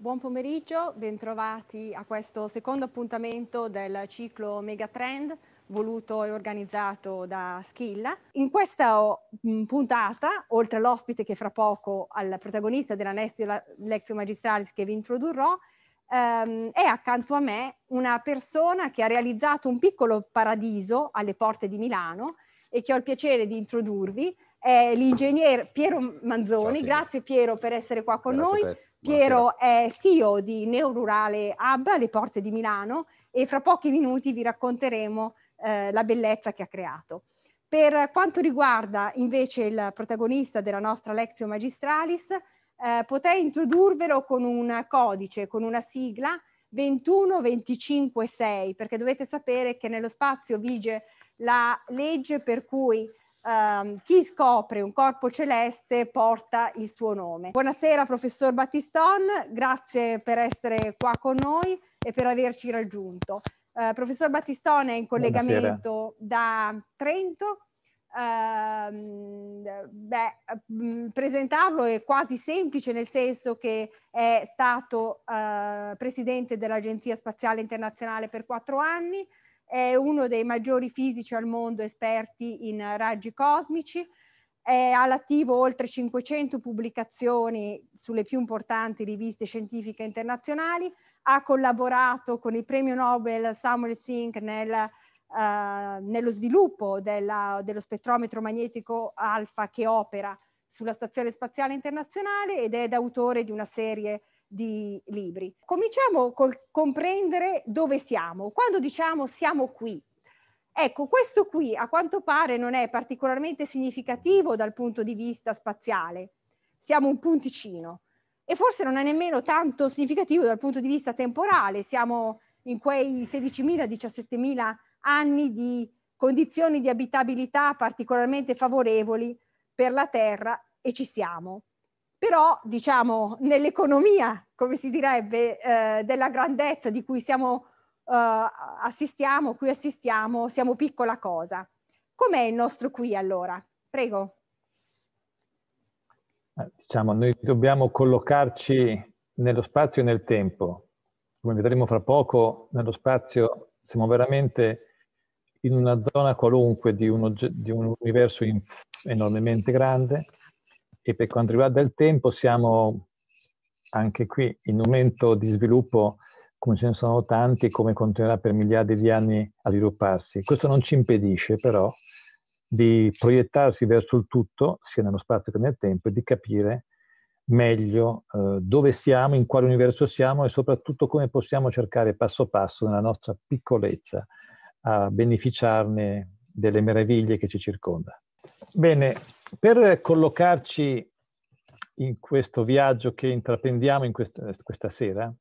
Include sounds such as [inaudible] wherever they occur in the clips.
Buon pomeriggio, bentrovati a questo secondo appuntamento del ciclo Megatrend voluto e organizzato da Schilla. In questa oh, puntata, oltre all'ospite che fra poco al protagonista della Nestio Lectio Magistralis che vi introdurrò, ehm, è accanto a me una persona che ha realizzato un piccolo paradiso alle porte di Milano e che ho il piacere di introdurvi, è l'ingegner Piero Manzoni. Ciao, Grazie Piero per essere qua con Grazie noi Piero Buonasera. è CEO di Neururale Hub alle porte di Milano e fra pochi minuti vi racconteremo eh, la bellezza che ha creato. Per quanto riguarda invece il protagonista della nostra Lexio Magistralis, eh, potrei introdurvelo con un codice, con una sigla 21256, perché dovete sapere che nello spazio vige la legge per cui Um, chi scopre un corpo celeste porta il suo nome. Buonasera professor Battiston, grazie per essere qua con noi e per averci raggiunto. Uh, professor Battiston è in collegamento Buonasera. da Trento. Uh, beh, mm, presentarlo è quasi semplice nel senso che è stato uh, presidente dell'Agenzia Spaziale Internazionale per quattro anni, è uno dei maggiori fisici al mondo esperti in raggi cosmici, è all'attivo oltre 500 pubblicazioni sulle più importanti riviste scientifiche internazionali, ha collaborato con il premio Nobel Samuel Sink nel, eh, nello sviluppo della, dello spettrometro magnetico alfa che opera sulla Stazione Spaziale Internazionale ed è autore di una serie di di libri. Cominciamo col comprendere dove siamo. Quando diciamo siamo qui, Ecco, questo qui a quanto pare non è particolarmente significativo dal punto di vista spaziale. Siamo un punticino e forse non è nemmeno tanto significativo dal punto di vista temporale. Siamo in quei 16.000-17.000 anni di condizioni di abitabilità particolarmente favorevoli per la Terra e ci siamo però diciamo nell'economia, come si direbbe, eh, della grandezza di cui siamo, eh, assistiamo, cui assistiamo, siamo piccola cosa. Com'è il nostro qui allora? Prego. Eh, diciamo, noi dobbiamo collocarci nello spazio e nel tempo. Come vedremo fra poco, nello spazio siamo veramente in una zona qualunque di un, di un universo enormemente grande, e per quanto riguarda il tempo, siamo anche qui in un momento di sviluppo come ce ne sono tanti come continuerà per miliardi di anni a svilupparsi. Questo non ci impedisce però di proiettarsi verso il tutto, sia nello spazio che nel tempo, e di capire meglio eh, dove siamo, in quale universo siamo e soprattutto come possiamo cercare passo passo nella nostra piccolezza a beneficiarne delle meraviglie che ci circonda. Bene, per collocarci in questo viaggio che intraprendiamo in quest questa sera,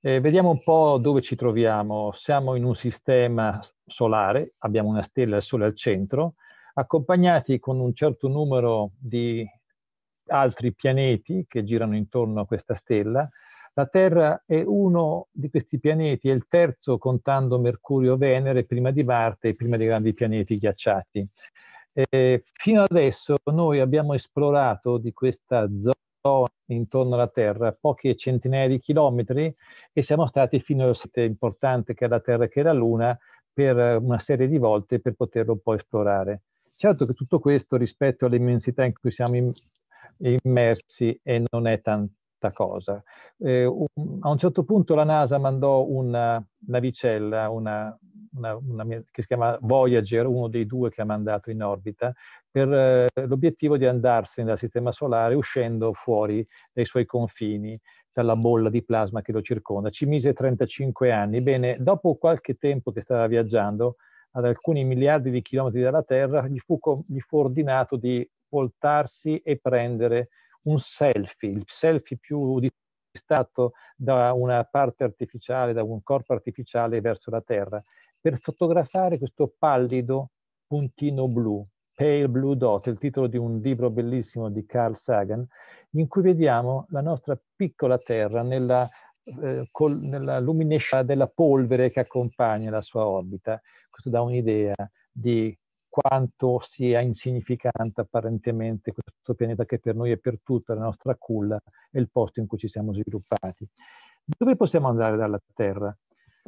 eh, vediamo un po' dove ci troviamo. Siamo in un sistema solare, abbiamo una stella al Sole al centro, accompagnati con un certo numero di altri pianeti che girano intorno a questa stella. La Terra è uno di questi pianeti, è il terzo contando Mercurio, Venere, prima di Marte e prima dei grandi pianeti ghiacciati. Eh, fino adesso noi abbiamo esplorato di questa zona intorno alla Terra poche centinaia di chilometri e siamo stati fino al sito importante che è la Terra che è la Luna per eh, una serie di volte per poterlo poi esplorare. Certo che tutto questo rispetto all'immensità in cui siamo immersi e non è tan cosa. Eh, un, a un certo punto la NASA mandò una navicella, una, una, una, che si chiama Voyager, uno dei due che ha mandato in orbita, per eh, l'obiettivo di andarsene dal Sistema Solare uscendo fuori dai suoi confini, dalla bolla di plasma che lo circonda. Ci mise 35 anni. Bene, dopo qualche tempo che stava viaggiando, ad alcuni miliardi di chilometri dalla Terra, gli fu, gli fu ordinato di voltarsi e prendere un selfie, il selfie più distato da una parte artificiale, da un corpo artificiale verso la Terra, per fotografare questo pallido puntino blu, Pale Blue Dot, il titolo di un libro bellissimo di Carl Sagan, in cui vediamo la nostra piccola Terra nella eh, col, nella luminescenza della polvere che accompagna la sua orbita. Questo dà un'idea di quanto sia insignificante apparentemente questo pianeta che per noi e per tutta la nostra culla è il posto in cui ci siamo sviluppati. Dove possiamo andare dalla Terra?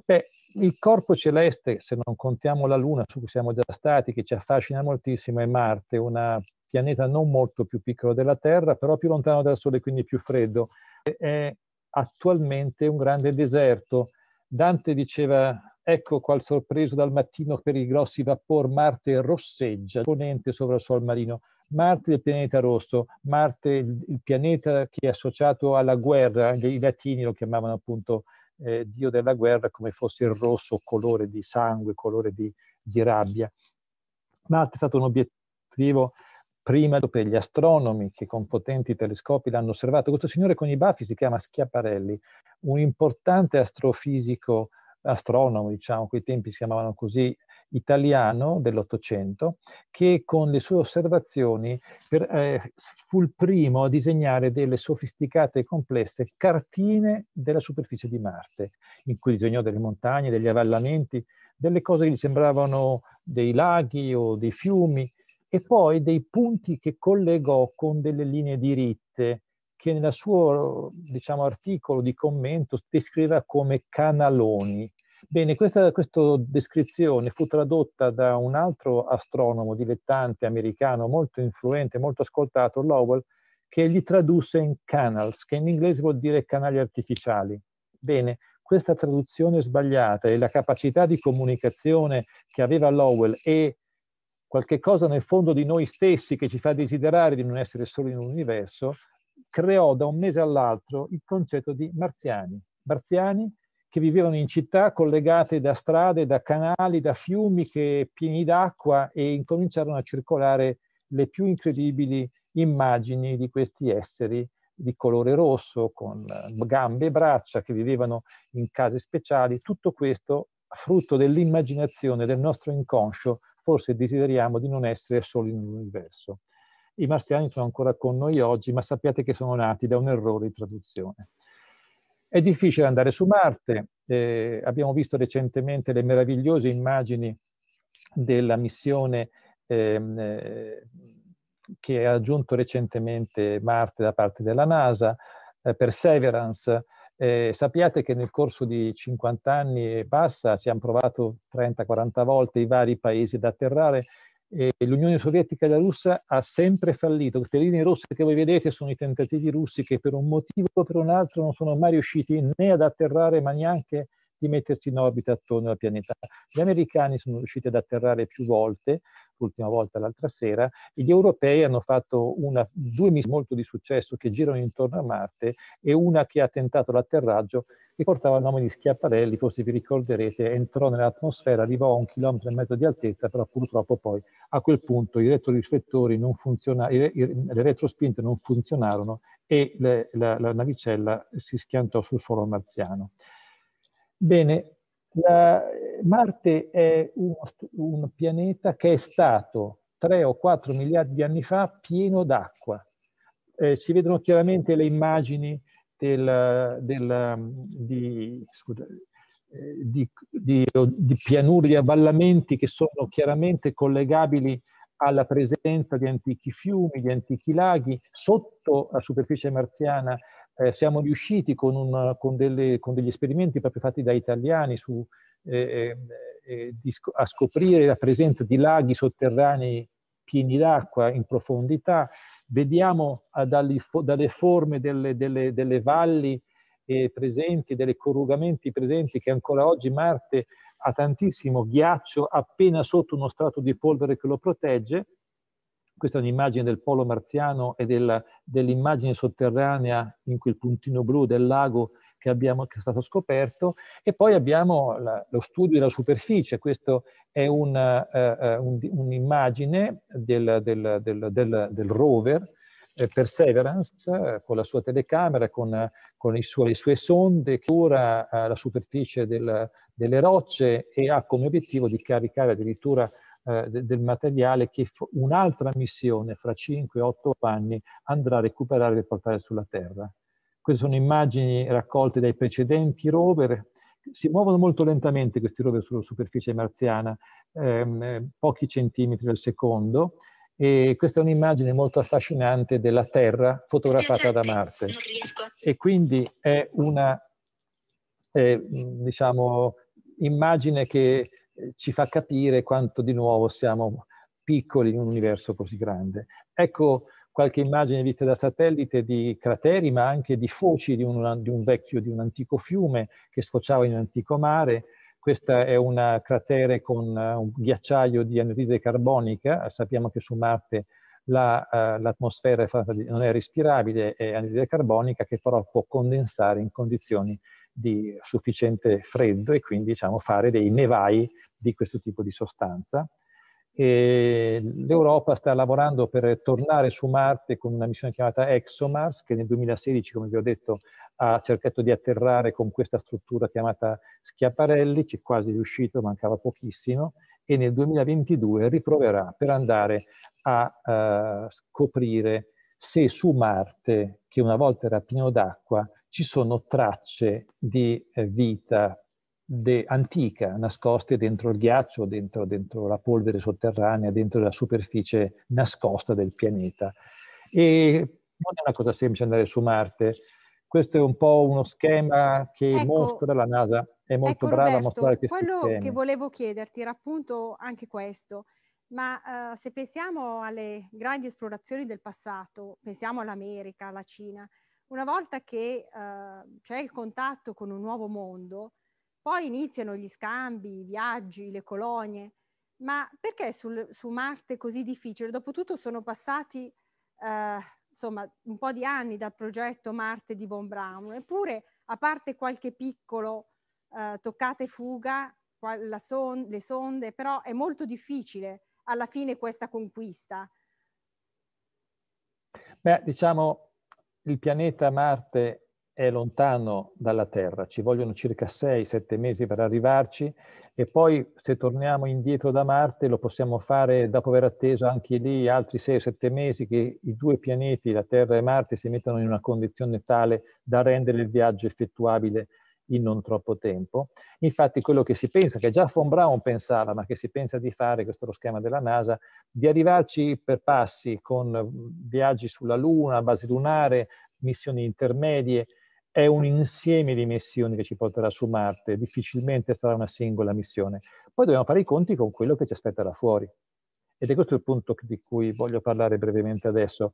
Beh, il corpo celeste, se non contiamo la Luna su cui siamo già stati, che ci affascina moltissimo, è Marte, un pianeta non molto più piccolo della Terra, però più lontano dal Sole, quindi più freddo. È attualmente un grande deserto Dante diceva, ecco qual sorpreso dal mattino per i grossi vapor Marte rosseggia, ponente sopra il sol marino. Marte è il pianeta rosso, Marte il pianeta che è associato alla guerra, i latini lo chiamavano appunto eh, dio della guerra come fosse il rosso, colore di sangue, colore di, di rabbia. Marte è stato un obiettivo prima per gli astronomi che con potenti telescopi l'hanno osservato. Questo signore con i baffi si chiama Schiaparelli, un importante astrofisico, astronomo, diciamo, quei tempi si chiamavano così, italiano dell'Ottocento, che con le sue osservazioni per, eh, fu il primo a disegnare delle sofisticate e complesse cartine della superficie di Marte, in cui disegnò delle montagne, degli avvallamenti, delle cose che gli sembravano dei laghi o dei fiumi, e poi dei punti che collegò con delle linee diritte che nel suo diciamo, articolo di commento descriveva come canaloni. Bene, questa, questa, descrizione fu tradotta da un altro astronomo dilettante americano molto influente, molto ascoltato, Lowell, che gli tradusse in canals, che in inglese vuol dire canali artificiali. Bene, questa traduzione sbagliata e la capacità di comunicazione che aveva Lowell e qualche cosa nel fondo di noi stessi che ci fa desiderare di non essere soli nell'universo, creò da un mese all'altro il concetto di marziani. Marziani che vivevano in città collegate da strade, da canali, da fiumi che, pieni d'acqua e incominciarono a circolare le più incredibili immagini di questi esseri di colore rosso, con gambe e braccia che vivevano in case speciali, tutto questo frutto dell'immaginazione del nostro inconscio forse desideriamo di non essere soli nell'universo. I marziani sono ancora con noi oggi, ma sappiate che sono nati da un errore di traduzione. È difficile andare su Marte, eh, abbiamo visto recentemente le meravigliose immagini della missione ehm, eh, che ha aggiunto recentemente Marte da parte della NASA, eh, Perseverance, eh, sappiate che nel corso di 50 anni e passa ci hanno provato 30-40 volte i vari paesi da atterrare e l'Unione Sovietica e la Russia ha sempre fallito. Queste linee rosse che voi vedete sono i tentativi russi che per un motivo o per un altro non sono mai riusciti né ad atterrare ma neanche di mettersi in orbita attorno al pianeta. Gli americani sono riusciti ad atterrare più volte, l'ultima volta l'altra sera, gli europei hanno fatto una, due missioni molto di successo che girano intorno a Marte e una che ha tentato l'atterraggio che portava il nome di Schiaparelli, forse vi ricorderete, entrò nell'atmosfera, arrivò a un chilometro e mezzo di altezza, però purtroppo poi a quel punto i retroriflettori non funzionarono, le retrospinte non funzionarono e le, la, la navicella si schiantò sul suolo marziano. Bene, la, eh, Marte è un, un pianeta che è stato 3 o 4 miliardi di anni fa pieno d'acqua. Eh, si vedono chiaramente le immagini del, del, mm, di, scusa, eh, di, di, di pianure, di avvallamenti che sono chiaramente collegabili alla presenza di antichi fiumi, di antichi laghi sotto la superficie marziana eh, siamo riusciti con, una, con, delle, con, degli esperimenti proprio fatti da italiani su, eh, eh, eh sc a scoprire la presenza di laghi sotterranei pieni d'acqua in profondità, vediamo ah, fo dalle forme delle, delle, delle valli eh, presenti, delle corrugamenti presenti che ancora oggi Marte ha tantissimo ghiaccio appena sotto uno strato di polvere che lo protegge, questa è un'immagine del polo marziano e del, dell'immagine sotterranea in quel puntino blu del lago che, abbiamo, che è stato scoperto. E poi abbiamo la, lo studio della superficie. Questa è eh, eh, un'immagine uh, un, un del, del, del rover, eh, Perseverance con la sua telecamera, con, con i suoi, le sue sonde, che cura la superficie del, delle rocce e ha come obiettivo di caricare addirittura eh, del materiale che un'altra missione fra 5-8 anni andrà a recuperare e portare sulla Terra. Queste sono immagini raccolte dai precedenti rover, si muovono molto lentamente questi rover sulla superficie marziana, ehm, eh, pochi centimetri al secondo, e questa è un'immagine molto affascinante della Terra fotografata da Marte. E quindi è una eh, diciamo, immagine che ci fa capire quanto di nuovo siamo piccoli in un universo così grande. Ecco qualche immagine vista da satellite di crateri, ma anche di foci di un, di un vecchio, di un antico fiume che sfociava in un antico mare. Questa è una cratere con eh, un ghiacciaio di anidride carbonica. Sappiamo che su Marte eh, l'atmosfera la, uh, non è respirabile, è anidride carbonica che però può condensare in condizioni di sufficiente freddo e quindi diciamo, fare dei nevai di questo tipo di sostanza. L'Europa sta lavorando per tornare su Marte con una missione chiamata ExoMars che nel 2016, come vi ho detto, ha cercato di atterrare con questa struttura chiamata Schiaparelli, ci è quasi riuscito, mancava pochissimo, e nel 2022 riproverà per andare a uh, scoprire se su Marte, che una volta era pieno d'acqua, ci sono tracce di eh, vita de, antica nascoste dentro il ghiaccio, dentro, dentro, la polvere sotterranea, dentro la superficie nascosta del pianeta. E non è una cosa semplice andare su Marte. Questo è un po' uno schema che ecco, mostra la NASA, è molto ecco, brava Roberto, a mostrare questo Quello schemi. che volevo chiederti era appunto anche questo. Ma eh, se pensiamo alle grandi esplorazioni del passato, pensiamo all'America, alla Cina, una volta che eh, c'è il contatto con un nuovo mondo, poi iniziano gli scambi, i viaggi, le colonie. Ma perché sul, su Marte è così difficile? Dopotutto sono passati eh, insomma un po' di anni dal progetto Marte di Von Braun, eppure a parte qualche piccolo eh, toccata e fuga, son- le sonde, però è molto difficile alla fine questa conquista. Beh, diciamo il pianeta Marte è lontano dalla Terra, ci vogliono circa 6-7 mesi per arrivarci e poi se torniamo indietro da Marte lo possiamo fare dopo aver atteso anche lì altri 6-7 mesi che i due pianeti, la Terra e Marte, si mettano in una condizione tale da rendere il viaggio effettuabile in non troppo tempo. Infatti quello che si pensa, che già von Braun pensava, ma che si pensa di fare, questo è lo schema della NASA, di arrivarci per passi con viaggi sulla Luna, base lunare, missioni intermedie, è un insieme di missioni che ci porterà su Marte, difficilmente sarà una singola missione. Poi dobbiamo fare i conti con quello che ci aspetterà fuori. Ed è questo il punto di cui voglio parlare brevemente adesso.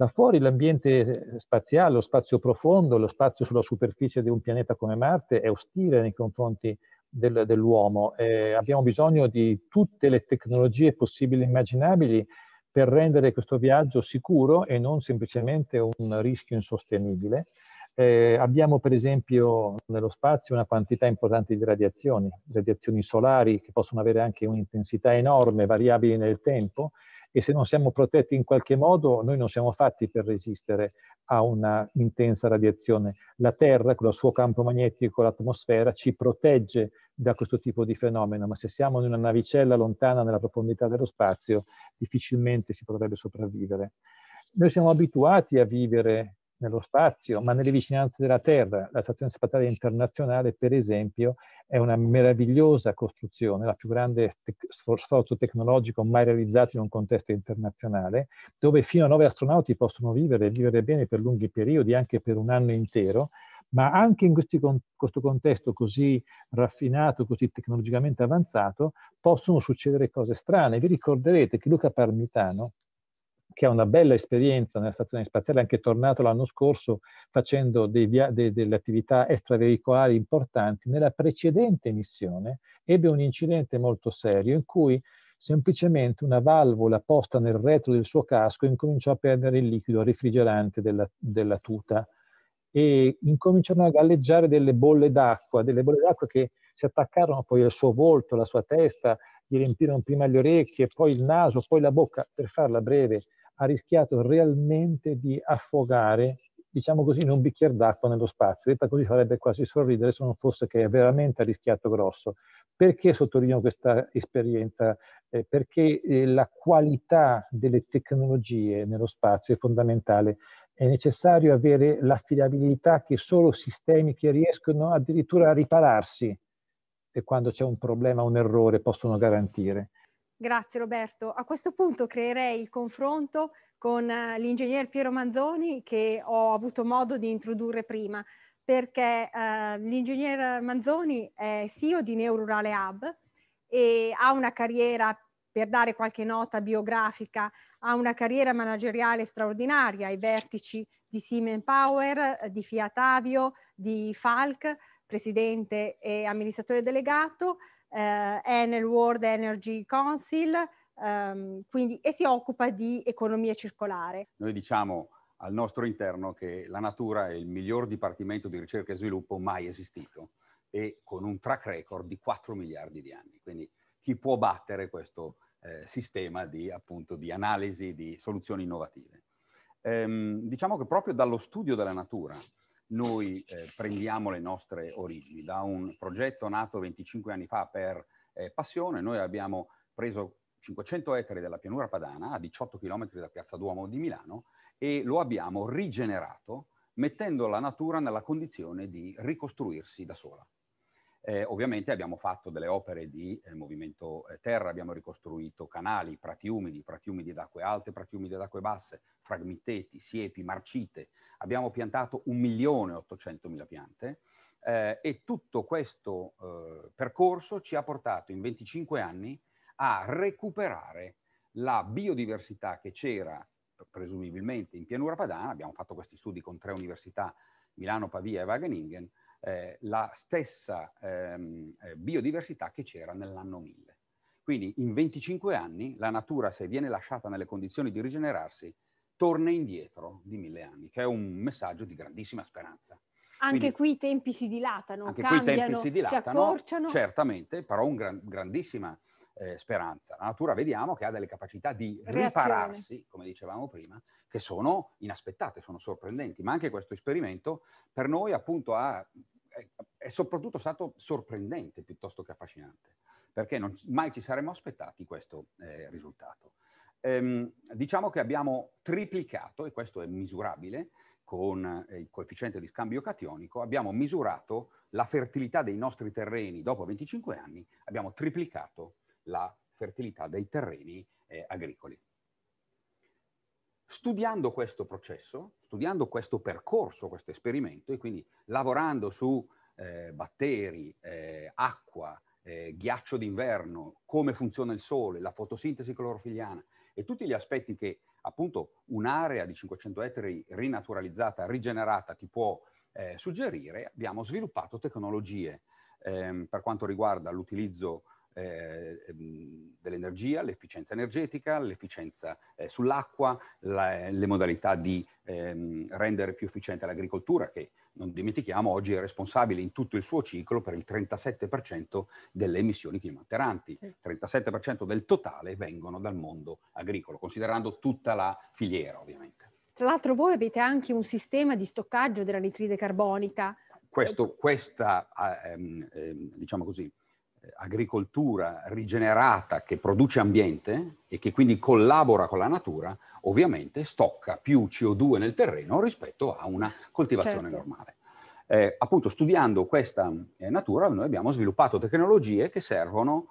Là fuori l'ambiente eh, spaziale, lo spazio profondo, lo spazio sulla superficie di un pianeta come Marte è ostile nei confronti del, dell'uomo. Eh, abbiamo bisogno di tutte le tecnologie possibili e immaginabili per rendere questo viaggio sicuro e non semplicemente un rischio insostenibile. Eh, abbiamo per esempio nello spazio una quantità importante di radiazioni, radiazioni solari che possono avere anche un'intensità enorme, variabili nel tempo, e se non siamo protetti in qualche modo noi non siamo fatti per resistere a una intensa radiazione. La Terra, con il suo campo magnetico, l'atmosfera, ci protegge da questo tipo di fenomeno, ma se siamo in una navicella lontana nella profondità dello spazio, difficilmente si potrebbe sopravvivere. Noi siamo abituati a vivere nello spazio, ma nelle vicinanze della Terra. La Stazione Spaziale Internazionale, per esempio, è una meravigliosa costruzione, la più grande te- sforzo tecnologico mai realizzato in un contesto internazionale, dove fino a nove astronauti possono vivere, e vivere bene per lunghi periodi, anche per un anno intero, ma anche in questo contesto così raffinato, così tecnologicamente avanzato, possono succedere cose strane. Vi ricorderete che Luca Parmitano, che ha una bella esperienza nella stazione spaziale, è anche tornato l'anno scorso facendo via, de, delle attività extraveicolari importanti, nella precedente missione ebbe un incidente molto serio in cui semplicemente una valvola posta nel retro del suo casco incominciò a perdere il liquido refrigerante della, della tuta e incominciarono a galleggiare delle bolle d'acqua, delle bolle d'acqua che si attaccarono poi al suo volto, alla sua testa, gli riempirono prima le orecchie, poi il naso, poi la bocca, per farla breve ha rischiato realmente di affogare, diciamo così, in un bicchiere d'acqua nello spazio. Detta così farebbe quasi sorridere se non fosse che è veramente rischiato grosso. Perché sottolineo questa esperienza? Eh, perché eh, la qualità delle tecnologie nello spazio è fondamentale. È necessario avere l'affidabilità che solo sistemi che riescono addirittura a ripararsi quando c'è un problema, un errore, possono garantire. Grazie Roberto. A questo punto creerei il confronto con eh, l'ingegner Piero Manzoni che ho avuto modo di introdurre prima, perché eh, l'ingegner Manzoni è CEO di Neururale Hub e ha una carriera, per dare qualche nota biografica, ha una carriera manageriale straordinaria ai vertici di Siemens Power, di Fiat Avio, di Falk, presidente e amministratore delegato, eh, è nel World Energy Council ehm, quindi, e si occupa di economia circolare. Noi diciamo al nostro interno che la natura è il miglior dipartimento di ricerca e sviluppo mai esistito e con un track record di 4 miliardi di anni. Quindi chi può battere questo eh, sistema di, appunto, di analisi, di soluzioni innovative? Ehm, diciamo che proprio dallo studio della natura noi eh, prendiamo le nostre origini da un progetto nato 25 anni fa per eh, passione, noi abbiamo preso 500 ettari della pianura padana a 18 km da Piazza Duomo di Milano e lo abbiamo rigenerato mettendo la natura nella condizione di ricostruirsi da sola. Eh, ovviamente abbiamo fatto delle opere di eh, movimento eh, terra, abbiamo ricostruito canali, prati umidi, prati umidi d'acque alte, prati umidi d'acque basse, fragmitteti, siepi, marcite. Abbiamo piantato 1.800.000 piante eh, e tutto questo eh, percorso ci ha portato in 25 anni a recuperare la biodiversità che c'era presumibilmente in pianura padana. Abbiamo fatto questi studi con tre università, Milano, Pavia e Wageningen, eh, la stessa ehm, eh, biodiversità che c'era nell'anno 1000. Quindi in 25 anni la natura, se viene lasciata nelle condizioni di rigenerarsi, torna indietro di mille anni, che è un messaggio di grandissima speranza. Anche Quindi, qui i tempi si dilatano, anche cambiano, qui i tempi si dilatano, si accorciano. Certamente, però un gran, grandissima eh, speranza. La natura vediamo che ha delle capacità di Reazione. ripararsi, come dicevamo prima, che sono inaspettate, sono sorprendenti, ma anche questo esperimento per noi appunto ha, è, è, soprattutto stato sorprendente piuttosto che affascinante, perché non, mai ci saremmo aspettati questo eh, risultato. Ehm, diciamo che abbiamo triplicato, e questo è misurabile, con eh, il coefficiente di scambio cationico, abbiamo misurato la fertilità dei nostri terreni dopo 25 anni, abbiamo triplicato la fertilità dei terreni eh, agricoli. Studiando questo processo, studiando questo percorso, questo esperimento, e quindi lavorando su eh, batteri, eh, acqua, eh, ghiaccio d'inverno, come funziona il sole, la fotosintesi clorofiliana e tutti gli aspetti che appunto un'area di 500 ettari rinaturalizzata, rigenerata ti può eh, suggerire, abbiamo sviluppato tecnologie ehm, per quanto riguarda l'utilizzo eh, ehm, dell'energia, l'efficienza energetica, l'efficienza eh, sull'acqua, la, le modalità di ehm, rendere più efficiente l'agricoltura, che non dimentichiamo oggi è responsabile in tutto il suo ciclo per il 37% delle emissioni climalteranti. Il sì. 37% del totale vengono dal mondo agricolo, considerando tutta la filiera ovviamente. Tra l'altro voi avete anche un sistema di stoccaggio della nitride carbonica. Questo, questa, ah, ehm, ehm, diciamo così, agricoltura rigenerata che produce ambiente e che quindi collabora con la natura, ovviamente stocca più CO2 nel terreno rispetto a una coltivazione certo. normale. Eh, appunto, studiando questa eh, natura, noi abbiamo sviluppato tecnologie che servono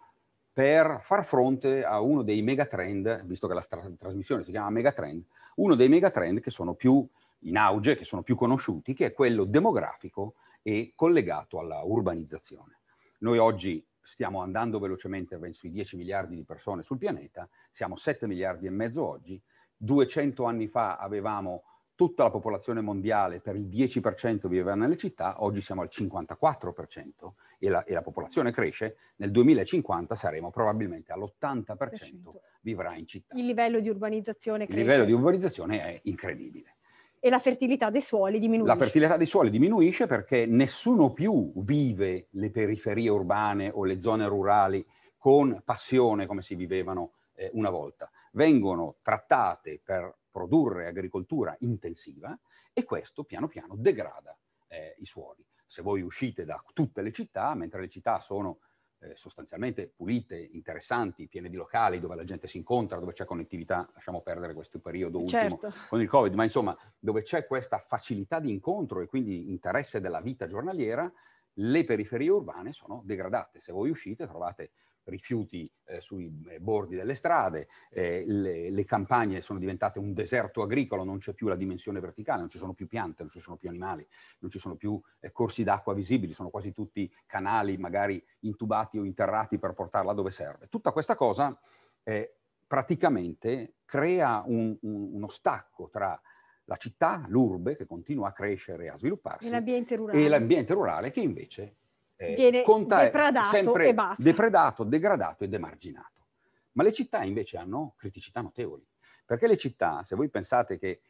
per far fronte a uno dei megatrend, visto che la stra- trasmissione si chiama megatrend, uno dei megatrend che sono più in auge, che sono più conosciuti, che è quello demografico e collegato alla urbanizzazione. Noi oggi stiamo andando velocemente sui 10 miliardi di persone sul pianeta, siamo 7 miliardi e mezzo oggi, 200 anni fa avevamo tutta la popolazione mondiale per il 10% viveva nelle città, oggi siamo al 54% e la, e la popolazione cresce, nel 2050 saremo probabilmente all'80% vivrà in città. Il livello di urbanizzazione cresce. Il livello di urbanizzazione è incredibile e la fertilità dei suoli diminuisce. La fertilità dei suoli diminuisce perché nessuno più vive le periferie urbane o le zone rurali con passione come si vivevano eh, una volta. Vengono trattate per produrre agricoltura intensiva e questo piano piano degrada eh, i suoli. Se voi uscite da tutte le città, mentre le città sono eh, sostanzialmente pulite, interessanti, piene di locali dove la gente si incontra, dove c'è connettività, lasciamo perdere questo periodo ultimo certo. con il Covid, ma insomma dove c'è questa facilità di incontro e quindi interesse della vita giornaliera, le periferie urbane sono degradate. Se voi uscite trovate rifiuti eh, sui eh, bordi delle strade, eh, le, le, campagne sono diventate un deserto agricolo, non c'è più la dimensione verticale, non ci sono più piante, non ci sono più animali, non ci sono più eh, corsi d'acqua visibili, sono quasi tutti canali magari intubati o interrati per portarla dove serve. Tutta questa cosa eh, praticamente crea un, un, uno stacco tra la città, l'urbe, che continua a crescere e a svilupparsi, e l'ambiente rurale. E l'ambiente rurale che invece eh, viene conta depredato è sempre depredato, degradato e demarginato. Ma le città invece hanno criticità notevoli, perché le città, se voi pensate che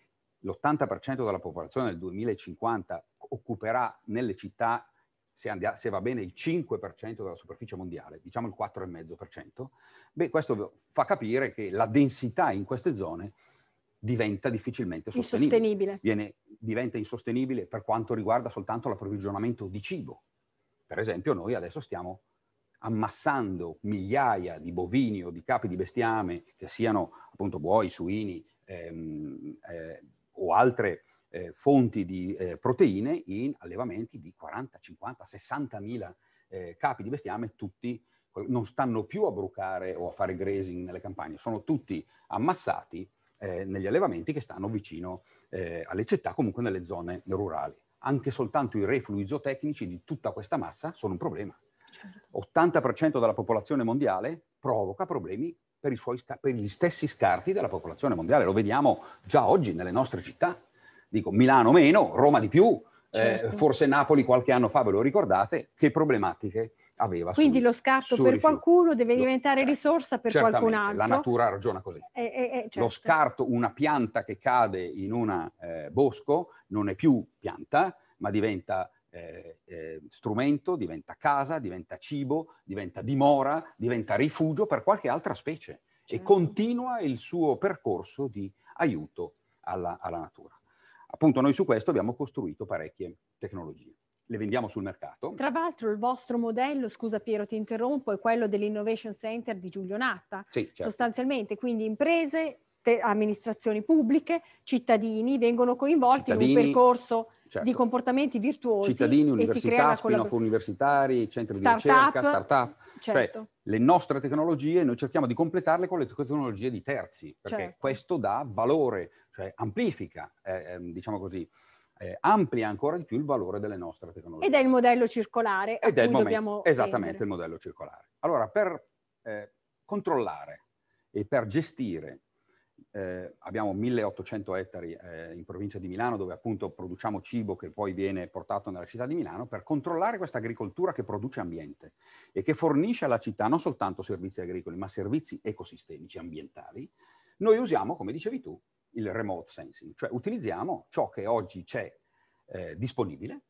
l'80% della popolazione nel 2050 occuperà nelle città, se, andia, se va bene, il 5% della superficie mondiale, diciamo il 4,5%, beh, questo fa capire che la densità in queste zone diventa difficilmente sostenibile. Viene, diventa insostenibile per quanto riguarda soltanto l'approvvigionamento di cibo, per esempio noi adesso stiamo ammassando migliaia di bovini o di capi di bestiame, che siano appunto buoi, suini ehm, eh, o altre eh, fonti di eh, proteine, in allevamenti di 40, 50, 60 mila capi di bestiame, tutti non stanno più a brucare o a fare grazing nelle campagne, sono tutti ammassati eh, negli allevamenti che stanno vicino eh, alle città, comunque nelle zone rurali anche soltanto i reflui zootecnici di tutta questa massa sono un problema. 80% certo. della popolazione mondiale provoca problemi per, suoi, per, gli stessi scarti della popolazione mondiale. Lo vediamo già oggi nelle nostre città. Dico Milano meno, Roma di più, eh, certo. eh, forse Napoli qualche anno fa, ve lo ricordate, che problematiche aveva. Quindi su, lo scarto per rifiuto. qualcuno deve diventare certo. risorsa per qualcun altro. La natura ragiona così. Eh, eh, eh certo. Lo scarto, una pianta che cade in un eh, bosco, non è più pianta, ma diventa eh, eh, strumento, diventa casa, diventa cibo, diventa dimora, diventa rifugio per qualche altra specie certo. e continua il suo percorso di aiuto alla, alla natura. Appunto noi su questo abbiamo costruito parecchie tecnologie le vendiamo sul mercato. Tra l'altro il vostro modello, scusa Piero ti interrompo, è quello dell'Innovation Center di Giulio Natta. Sì, certo. Sostanzialmente, quindi imprese, te- amministrazioni pubbliche, cittadini vengono coinvolti cittadini, in un percorso certo. di comportamenti virtuosi. Cittadini, università, spin-off la... universitari, centri start di ricerca, up, start-up. Cioè, certo. Cioè, le nostre tecnologie noi cerchiamo di completarle con le tecnologie di terzi, perché certo. questo dà valore, cioè amplifica, eh, ehm, diciamo così, eh, amplia ancora di più il valore delle nostre tecnologie. Ed è il modello circolare. Ed è il momento, esattamente vendere. il modello circolare. Allora, per eh, controllare e per gestire, eh, abbiamo 1800 ettari eh, in provincia di Milano dove appunto produciamo cibo che poi viene portato nella città di Milano, per controllare questa agricoltura che produce ambiente e che fornisce alla città non soltanto servizi agricoli ma servizi ecosistemici ambientali, noi usiamo, come dicevi tu, il remote sensing, cioè utilizziamo ciò che oggi c'è eh, disponibile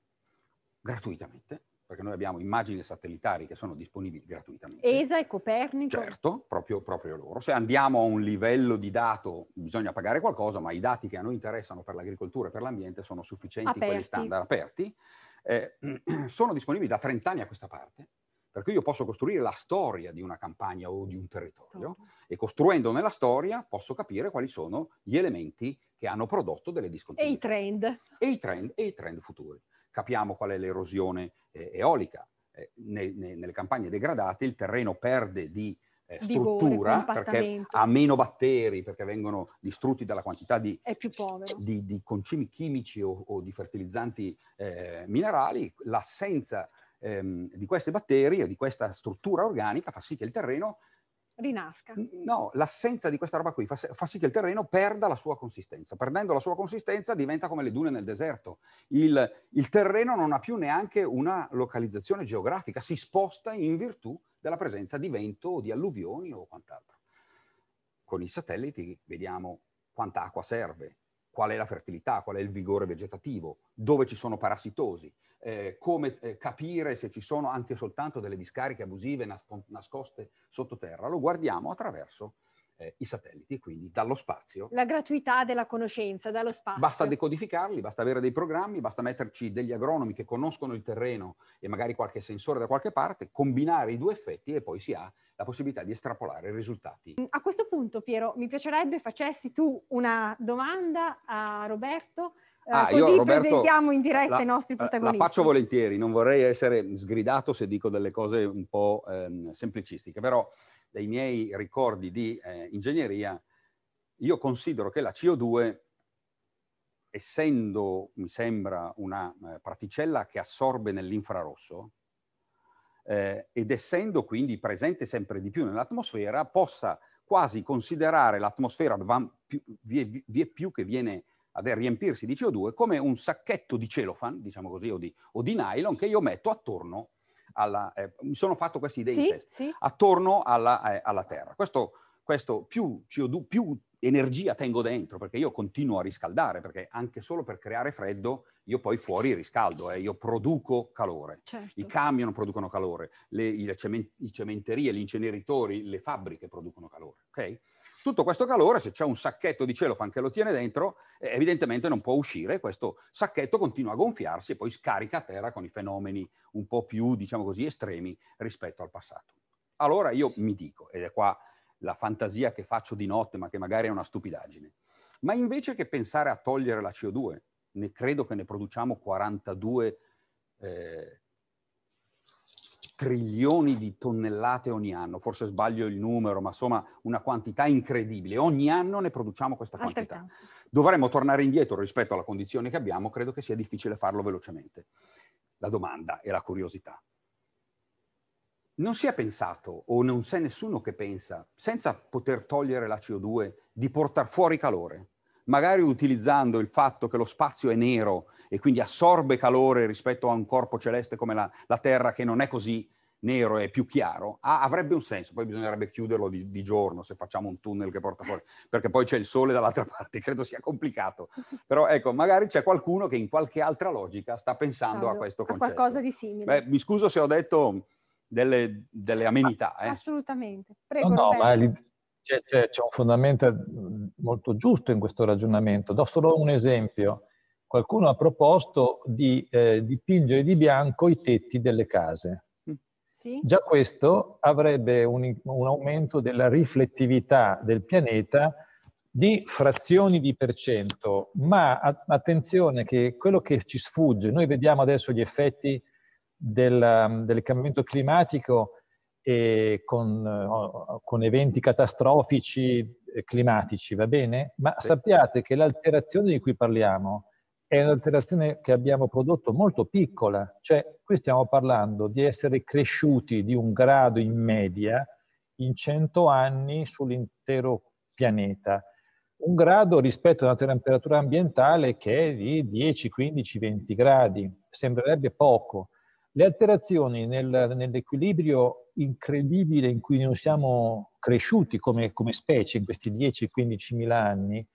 gratuitamente, perché noi abbiamo immagini satellitari che sono disponibili gratuitamente. ESA e Copernico. Certo, proprio, proprio loro. Se andiamo a un livello di dato bisogna pagare qualcosa, ma i dati che a noi interessano per l'agricoltura e per l'ambiente sono sufficienti, aperti. quelli standard aperti. Eh, [clears throat] sono disponibili da 30 anni a questa parte perché io posso costruire la storia di una campagna o di un territorio certo. e costruendo nella storia posso capire quali sono gli elementi che hanno prodotto delle discontinuità. E i trend. E i trend, e i trend futuri. Capiamo qual è l'erosione eh, eolica. Eh, ne, ne, nelle campagne degradate il terreno perde di eh, struttura Vigore, perché ha meno batteri, perché vengono distrutti dalla quantità di, di, di concimi chimici o, o di fertilizzanti eh, minerali, l'assenza ehm, di queste batterie, di questa struttura organica, fa sì che il terreno... Rinasca. No, l'assenza di questa roba qui fa, fa, sì che il terreno perda la sua consistenza. Perdendo la sua consistenza diventa come le dune nel deserto. Il, il terreno non ha più neanche una localizzazione geografica, si sposta in virtù della presenza di vento o di alluvioni o quant'altro. Con i satelliti vediamo quanta acqua serve, qual è la fertilità, qual è il vigore vegetativo, dove ci sono parassitosi eh, come eh, capire se ci sono anche soltanto delle discariche abusive nascoste sottoterra, lo guardiamo attraverso eh, i satelliti, quindi dallo spazio. La gratuità della conoscenza, dallo spazio. Basta decodificarli, basta avere dei programmi, basta metterci degli agronomi che conoscono il terreno e magari qualche sensore da qualche parte, combinare i due effetti e poi si ha la possibilità di estrapolare i risultati. A questo punto, Piero, mi piacerebbe facessi tu una domanda a Roberto eh, ah, così io, Roberto, presentiamo in diretta la, i nostri protagonisti. La faccio volentieri, non vorrei essere sgridato se dico delle cose un po' ehm, semplicistiche, però dai miei ricordi di eh, ingegneria io considero che la CO2, essendo, mi sembra, una eh, particella che assorbe nell'infrarosso, eh, ed essendo quindi presente sempre di più nell'atmosfera, possa quasi considerare l'atmosfera, vi è più che viene a riempirsi di CO2 come un sacchetto di celofan, diciamo così, o di, o di nylon che io metto attorno alla... Eh, mi sono fatto questi dei sì, in sì. attorno alla, eh, alla Terra. Questo, questo più CO2, più energia tengo dentro, perché io continuo a riscaldare, perché anche solo per creare freddo io poi fuori riscaldo, eh, io produco calore. Certo. I camion producono calore, le, cement- cementerie, gli inceneritori, le fabbriche producono calore, ok? Tutto questo calore, se c'è un sacchetto di celofan che lo tiene dentro, eh, evidentemente non può uscire, questo sacchetto continua a gonfiarsi e poi scarica a terra con i fenomeni un po' più, diciamo così, estremi rispetto al passato. Allora io mi dico, ed è qua la fantasia che faccio di notte, ma che magari è una stupidaggine, ma invece che pensare a togliere la CO2, ne credo che ne produciamo 42 eh, trilioni di tonnellate ogni anno, forse sbaglio il numero, ma insomma una quantità incredibile. Ogni anno ne produciamo questa quantità. Dovremmo tornare indietro rispetto alla condizione che abbiamo, credo che sia difficile farlo velocemente. La domanda e la curiosità. Non si è pensato, o non c'è nessuno che pensa, senza poter togliere la CO2, di portare fuori calore magari utilizzando il fatto che lo spazio è nero e quindi assorbe calore rispetto a un corpo celeste come la, la Terra che non è così nero e più chiaro, ah, avrebbe un senso, poi bisognerebbe chiuderlo di, di, giorno se facciamo un tunnel che porta fuori, perché poi c'è il sole dall'altra [laughs] parte, credo sia complicato. Però ecco, magari c'è qualcuno che in qualche altra logica sta pensando Salve, a questo concetto. A qualcosa di simile. Beh, mi scuso se ho detto delle, delle amenità. Eh. Assolutamente. Prego, no, no, ma c'è, c'è, c'è un fondamento molto giusto in questo ragionamento. Do solo un esempio. Qualcuno ha proposto di eh, dipingere di bianco i tetti delle case. Mm. Sì? Già questo avrebbe un, un aumento della riflettività del pianeta di frazioni di percento, cento, ma attenzione che quello che ci sfugge, noi vediamo adesso gli effetti del, del cambiamento climatico e con, eh, con eventi catastrofici eh, climatici, va bene? Ma sì. sappiate che l'alterazione di cui parliamo è un'alterazione che abbiamo prodotto molto piccola, cioè qui stiamo parlando di essere cresciuti di un grado in media in 100 anni sull'intero pianeta. Un grado rispetto a una temperatura ambientale che è di 10, 15, 20 gradi, sembrerebbe poco. Le alterazioni nel, nell'equilibrio incredibile in cui noi siamo cresciuti come, come specie in questi 10-15 mila anni,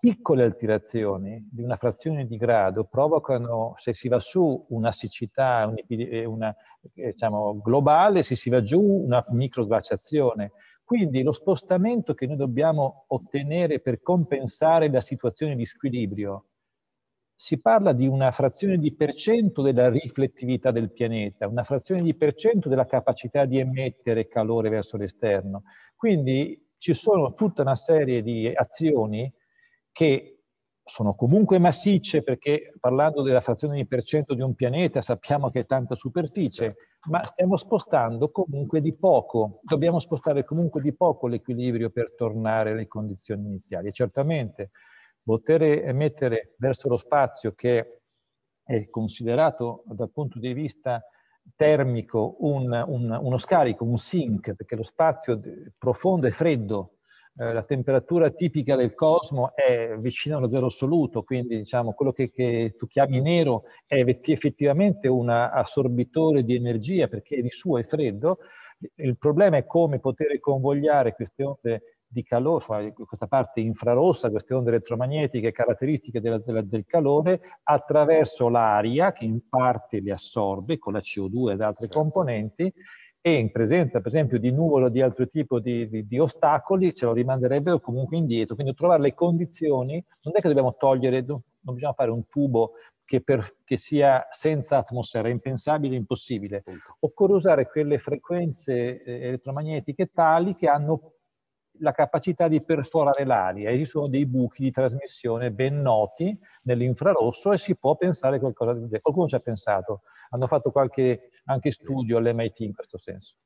piccole alterazioni di una frazione di grado provocano, se si va su, una siccità eh, una, eh, diciamo, globale, se si va giù, una microglaciazione. Quindi lo spostamento che noi dobbiamo ottenere per compensare la situazione di squilibrio si parla di una frazione di percento della riflettività del pianeta, una frazione di percento della capacità di emettere calore verso l'esterno. Quindi ci sono tutta una serie di azioni che sono comunque massicce, perché parlando della frazione di percento di un pianeta sappiamo che è tanta superficie, ma stiamo spostando comunque di poco, dobbiamo spostare comunque di poco l'equilibrio per tornare alle condizioni iniziali. E certamente poter mettere verso lo spazio che è considerato dal punto di vista termico un, un, uno scarico, un sink, perché lo spazio profondo è freddo, eh, la temperatura tipica del cosmo è vicina allo zero assoluto, quindi diciamo, quello che, che, tu chiami nero è effettivamente un assorbitore di energia perché di suo è freddo. Il problema è come poter convogliare queste onde di calore, cioè questa parte infrarossa, queste onde elettromagnetiche caratteristiche della, della, del calore, attraverso l'aria che in parte le assorbe con la CO2 ed altre certo. componenti e in presenza per esempio di nuvole o di altro tipo di, di, di, ostacoli ce lo rimanderebbero comunque indietro. Quindi trovare le condizioni, non è che dobbiamo togliere, non bisogna fare un tubo che, per, che sia senza atmosfera, impensabile, impossibile. Occorre usare quelle frequenze eh, elettromagnetiche tali che hanno la capacità di perforare l'aria e ci sono dei buchi di trasmissione ben noti nell'infrarosso e si può pensare qualcosa di genere. Qualcuno ci ha pensato, hanno fatto qualche anche studio all'MIT in questo senso.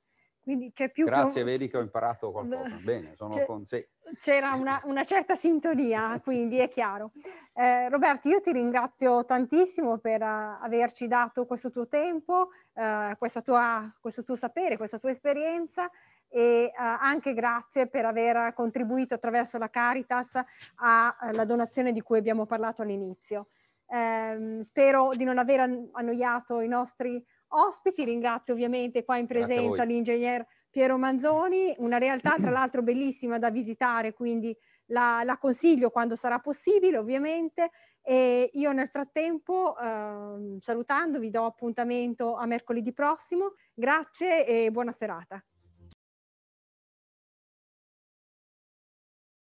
Quindi c'è più Grazie, con... vedi che ho imparato qualcosa. Bene, sono con sé. C'era una, una, certa sintonia, quindi è chiaro. Eh, Roberto, io ti ringrazio tantissimo per uh, averci dato questo tuo tempo, uh, tua, questo tuo sapere, questa tua esperienza e eh, anche grazie per aver contribuito attraverso la Caritas alla eh, donazione di cui abbiamo parlato all'inizio. Eh, spero di non aver annoiato i nostri ospiti, ringrazio ovviamente qua in presenza l'ingegner Piero Manzoni, una realtà tra l'altro bellissima da visitare, quindi la, la, consiglio quando sarà possibile ovviamente e io nel frattempo ehm, salutando, vi do appuntamento a mercoledì prossimo, grazie e buona serata.